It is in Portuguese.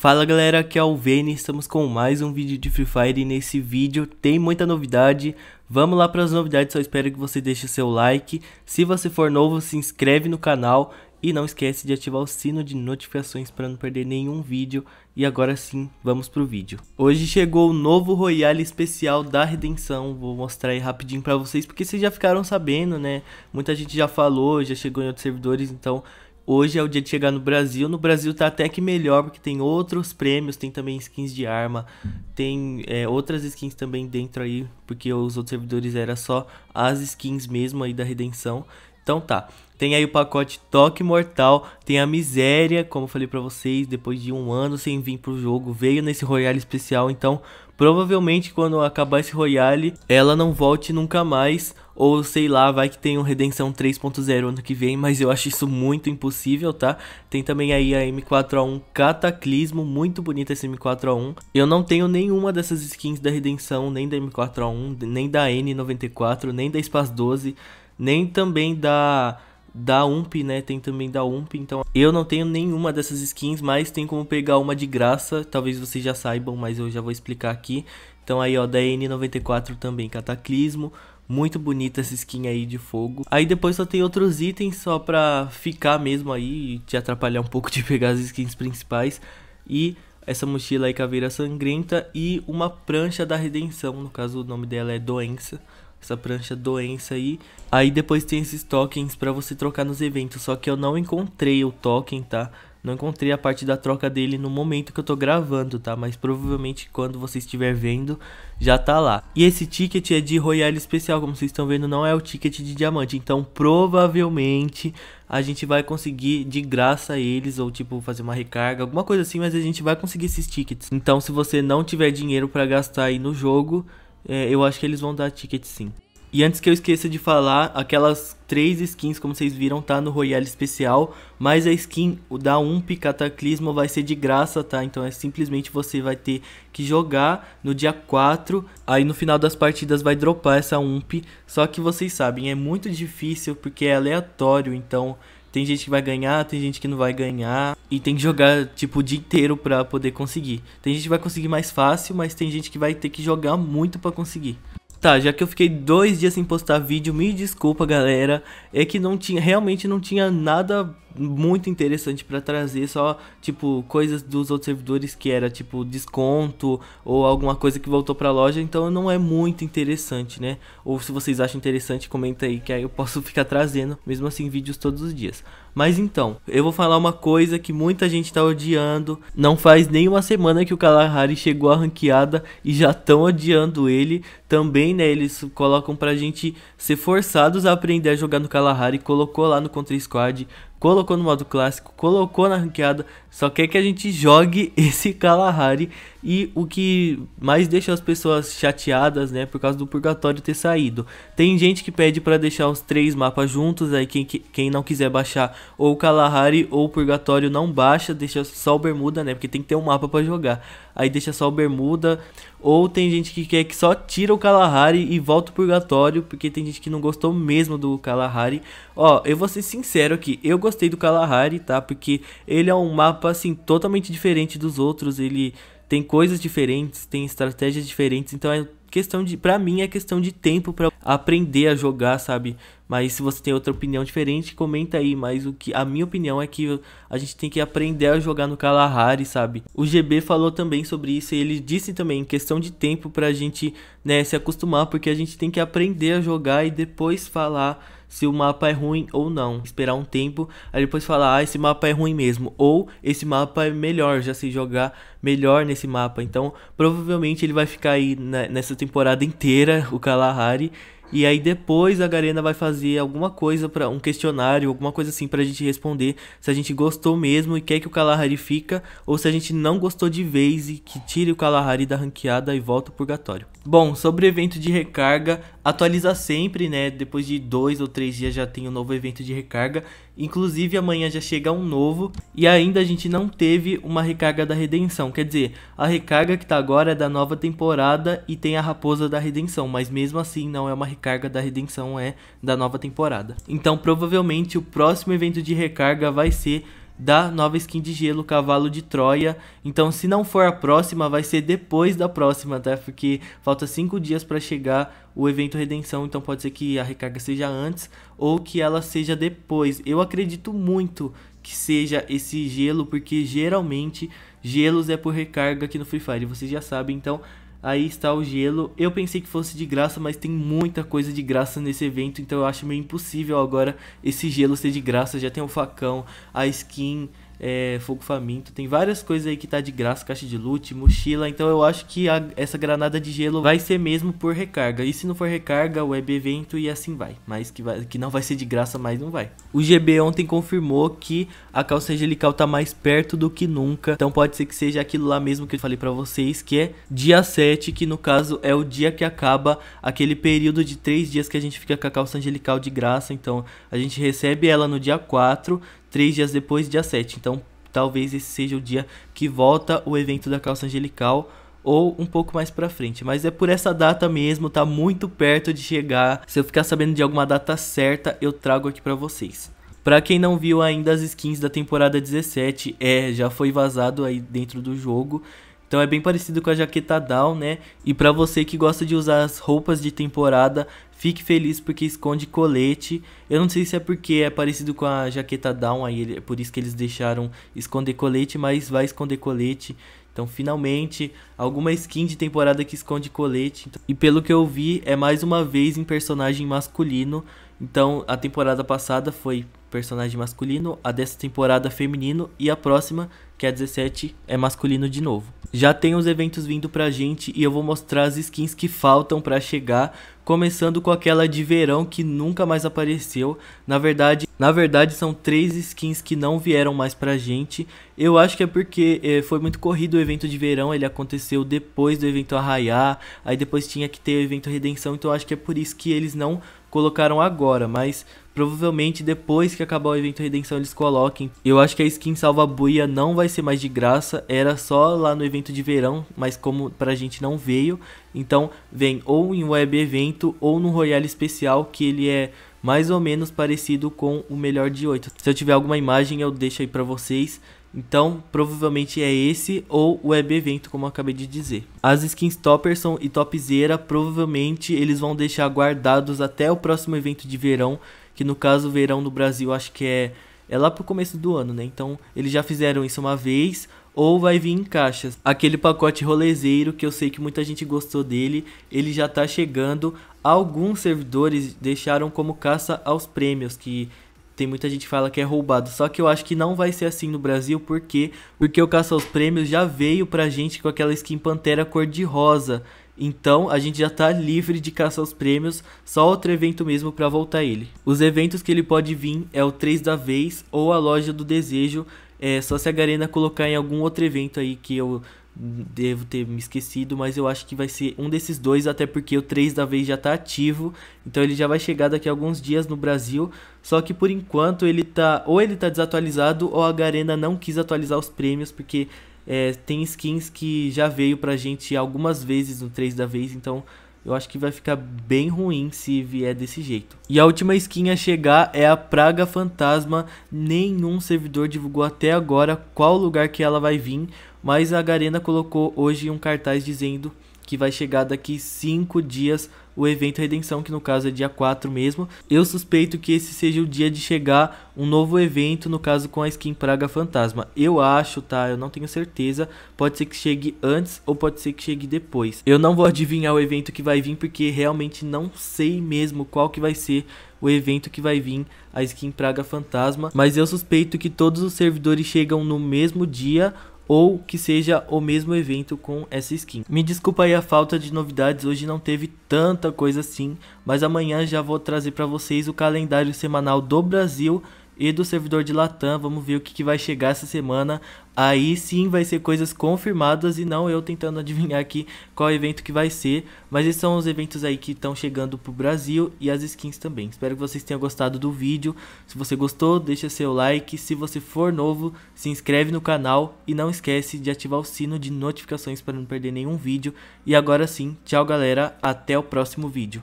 Fala galera, aqui é o Vene, estamos com mais um vídeo de Free Fire e nesse vídeo tem muita novidade, vamos lá para as novidades, só espero que você deixe o seu like, se você for novo se inscreve no canal e não esquece de ativar o sino de notificações para não perder nenhum vídeo. E agora sim, vamos para o vídeo. Hoje chegou o novo Royale especial da Redenção. Vou mostrar aí rapidinho para vocês, porque vocês já ficaram sabendo, né? Muita gente já falou, já chegou em outros servidores, então Hoje é o dia de chegar no Brasil. No Brasil tá até que melhor, porque tem outros prêmios, tem também skins de arma, tem é, outras skins também dentro aí, porque os outros servidores era só as skins mesmo aí da redenção. Então tá. Tem aí o pacote Toque Mortal, tem a Miséria, como eu falei para vocês, depois de um ano sem vir pro jogo, veio nesse Royale especial, então provavelmente quando acabar esse Royale, ela não volte nunca mais, ou sei lá, vai que tem um Redenção 3.0 ano que vem, mas eu acho isso muito impossível, tá? Tem também aí a M4A1 Cataclismo, muito bonita essa M4A1. Eu não tenho nenhuma dessas skins da Redenção, nem da M4A1, nem da N94, nem da Espaço 12, nem também da da UMP, né? Tem também da UMP, então eu não tenho nenhuma dessas skins, mas tem como pegar uma de graça, talvez vocês já saibam, mas eu já vou explicar aqui. Então aí ó, da N94 também, Cataclismo, muito bonita essa skin aí de fogo. Aí depois só tem outros itens só pra ficar mesmo aí e te atrapalhar um pouco de pegar as skins principais. E essa mochila aí, Caveira Sangrenta e uma prancha da redenção, no caso o nome dela é Doença essa prancha doença aí. Aí depois tem esses tokens para você trocar nos eventos, só que eu não encontrei o token, tá? Não encontrei a parte da troca dele no momento que eu tô gravando, tá? Mas provavelmente quando você estiver vendo, já tá lá. E esse ticket é de Royale Especial, como vocês estão vendo, não é o ticket de diamante. Então, provavelmente, a gente vai conseguir de graça eles, ou tipo, fazer uma recarga, alguma coisa assim, mas a gente vai conseguir esses tickets. Então, se você não tiver dinheiro para gastar aí no jogo é, eu acho que eles vão dar ticket sim. E antes que eu esqueça de falar, aquelas três skins, como vocês viram, tá no Royale Especial, mas a skin da Ump Cataclismo vai ser de graça, tá? Então é simplesmente você vai ter que jogar no dia 4, aí no final das partidas vai dropar essa Ump, só que vocês sabem, é muito difícil porque é aleatório, então tem gente que vai ganhar, tem gente que não vai ganhar. E tem que jogar, tipo, o dia inteiro pra poder conseguir. Tem gente que vai conseguir mais fácil, mas tem gente que vai ter que jogar muito pra conseguir. Tá, já que eu fiquei dois dias sem postar vídeo, me desculpa, galera. É que não tinha, realmente não tinha nada muito interessante para trazer só, tipo, coisas dos outros servidores que era, tipo, desconto ou alguma coisa que voltou para a loja, então não é muito interessante, né? Ou se vocês acham interessante, comenta aí que aí eu posso ficar trazendo, mesmo assim, vídeos todos os dias. Mas então, eu vou falar uma coisa que muita gente tá odiando. Não faz nem uma semana que o Kalahari chegou à ranqueada e já estão odiando ele. Também, né, eles colocam para gente ser forçados a aprender a jogar no Kalahari. Colocou lá no Contra Squad colocou no modo clássico, colocou na ranqueada, só quer que a gente jogue esse Kalahari e o que mais deixa as pessoas chateadas, né, por causa do purgatório ter saído. Tem gente que pede para deixar os três mapas juntos, aí quem, quem não quiser baixar ou Kalahari ou purgatório não baixa, deixa só o Bermuda, né, porque tem que ter um mapa para jogar aí deixa só o bermuda. Ou tem gente que quer que só tira o Kalahari e volta o purgatório, porque tem gente que não gostou mesmo do Kalahari. Ó, eu vou ser sincero aqui, eu gostei do Kalahari, tá? Porque ele é um mapa, assim, totalmente diferente dos outros, ele tem coisas diferentes, tem estratégias diferentes, então é questão de, para mim é questão de tempo para aprender a jogar, sabe? Mas se você tem outra opinião diferente, comenta aí, mas o que a minha opinião é que a gente tem que aprender a jogar no Kalahari, sabe? O GB falou também sobre isso e ele disse também questão de tempo para a gente, né, se acostumar, porque a gente tem que aprender a jogar e depois falar se o mapa é ruim ou não. Esperar um tempo, aí depois falar, ah, esse mapa é ruim mesmo. Ou esse mapa é melhor, já se jogar melhor nesse mapa. Então, provavelmente ele vai ficar aí na, nessa temporada inteira, o Kalahari. E aí depois a Garena vai fazer alguma coisa para um questionário, alguma coisa assim pra gente responder se a gente gostou mesmo e quer que o Kalahari fica ou se a gente não gostou de vez e que tire o Kalahari da ranqueada e volta pro purgatório. Bom, sobre o evento de recarga, atualiza sempre, né? Depois de dois ou três dias já tem um novo evento de recarga. Inclusive amanhã já chega um novo e ainda a gente não teve uma recarga da redenção. Quer dizer, a recarga que tá agora é da nova temporada e tem a raposa da redenção, mas mesmo assim não é uma recarga da redenção, é da nova temporada. Então provavelmente o próximo evento de recarga vai ser da nova skin de gelo Cavalo de Troia. Então, se não for a próxima, vai ser depois da próxima, tá? Porque falta 5 dias para chegar o evento Redenção, então pode ser que a recarga seja antes ou que ela seja depois. Eu acredito muito que seja esse gelo, porque geralmente gelos é por recarga aqui no Free Fire, vocês já sabem, então Aí está o gelo. Eu pensei que fosse de graça, mas tem muita coisa de graça nesse evento, então eu acho meio impossível agora esse gelo ser de graça. Já tem o facão, a skin, é, Fogo Faminto. Tem várias coisas aí que tá de graça, caixa de loot, mochila. Então eu acho que a, essa granada de gelo vai ser mesmo por recarga. E se não for recarga, web evento e assim vai. Mas que, vai, que não vai ser de graça, mas não vai. O GB ontem confirmou que a calça angelical tá mais perto do que nunca. Então pode ser que seja aquilo lá mesmo que eu falei para vocês, que é dia 7, que no caso é o dia que acaba aquele período de 3 dias que a gente fica com a calça angelical de graça. Então a gente recebe ela no dia 4, três dias depois, dia 7. Então, talvez esse seja o dia que volta o evento da calça angelical ou um pouco mais para frente, mas é por essa data mesmo, tá muito perto de chegar. Se eu ficar sabendo de alguma data certa, eu trago aqui para vocês. Para quem não viu ainda as skins da temporada 17, é, já foi vazado aí dentro do jogo então é bem parecido com a jaqueta down, né? E para você que gosta de usar as roupas de temporada, fique feliz porque esconde colete. Eu não sei se é porque é parecido com a jaqueta down aí, é por isso que eles deixaram esconder colete, mas vai esconder colete. Então, finalmente, alguma skin de temporada que esconde colete. Então, e pelo que eu vi, é mais uma vez em personagem masculino. Então, a temporada passada foi personagem masculino, a dessa temporada feminino e a próxima que a é 17 é masculino de novo. Já tem os eventos vindo pra gente e eu vou mostrar as skins que faltam pra chegar, começando com aquela de verão que nunca mais apareceu. Na verdade, na verdade são três skins que não vieram mais pra gente. Eu acho que é porque é, foi muito corrido o evento de verão, ele aconteceu depois do evento Arraiar, aí depois tinha que ter o evento Redenção, então acho que é por isso que eles não colocaram agora, mas provavelmente depois que acabar o evento Redenção eles coloquem. Eu acho que a skin Salva Buia não vai vai ser mais de graça, era só lá no evento de verão, mas como pra gente não veio, então vem ou em web evento ou no Royale especial, que ele é mais ou menos parecido com o melhor de 8. Se eu tiver alguma imagem eu deixo aí para vocês. Então, provavelmente é esse ou o web evento, como eu acabei de dizer. As skins Topperson e Topzera, provavelmente eles vão deixar guardados até o próximo evento de verão, que no caso verão do Brasil acho que é é lá pro começo do ano, né? Então eles já fizeram isso uma vez ou vai vir em caixas. Aquele pacote rolezeiro que eu sei que muita gente gostou dele, ele já tá chegando. Alguns servidores deixaram como caça aos prêmios, que tem muita gente que fala que é roubado. Só que eu acho que não vai ser assim no Brasil, por quê? Porque o caça aos prêmios já veio pra gente com aquela skin Pantera cor de rosa então a gente já tá livre de caçar os prêmios, só outro evento mesmo para voltar ele. Os eventos que ele pode vir é o 3 da vez ou a loja do desejo, é só se a Garena colocar em algum outro evento aí que eu devo ter me esquecido, mas eu acho que vai ser um desses dois, até porque o 3 da vez já tá ativo, então ele já vai chegar daqui a alguns dias no Brasil, só que por enquanto ele tá ou ele tá desatualizado ou a Garena não quis atualizar os prêmios porque é, tem skins que já veio pra gente algumas vezes no 3 da vez, então eu acho que vai ficar bem ruim se vier desse jeito. E a última skin a chegar é a Praga Fantasma. Nenhum servidor divulgou até agora qual lugar que ela vai vir, mas a Garena colocou hoje um cartaz dizendo que vai chegar daqui 5 dias o evento Redenção, que no caso é dia 4 mesmo. Eu suspeito que esse seja o dia de chegar um novo evento, no caso com a skin Praga Fantasma. Eu acho, tá? Eu não tenho certeza. Pode ser que chegue antes ou pode ser que chegue depois. Eu não vou adivinhar o evento que vai vir porque realmente não sei mesmo qual que vai ser o evento que vai vir a skin Praga Fantasma, mas eu suspeito que todos os servidores chegam no mesmo dia ou que seja o mesmo evento com essa skin. Me desculpa aí a falta de novidades, hoje não teve tanta coisa assim, mas amanhã já vou trazer para vocês o calendário semanal do Brasil e do servidor de Latam. Vamos ver o que, que vai chegar essa semana. Aí sim vai ser coisas confirmadas e não eu tentando adivinhar aqui qual evento que vai ser. Mas esses são os eventos aí que estão chegando pro Brasil e as skins também. Espero que vocês tenham gostado do vídeo. Se você gostou, deixa seu like. Se você for novo, se inscreve no canal e não esquece de ativar o sino de notificações para não perder nenhum vídeo. E agora sim, tchau galera, até o próximo vídeo.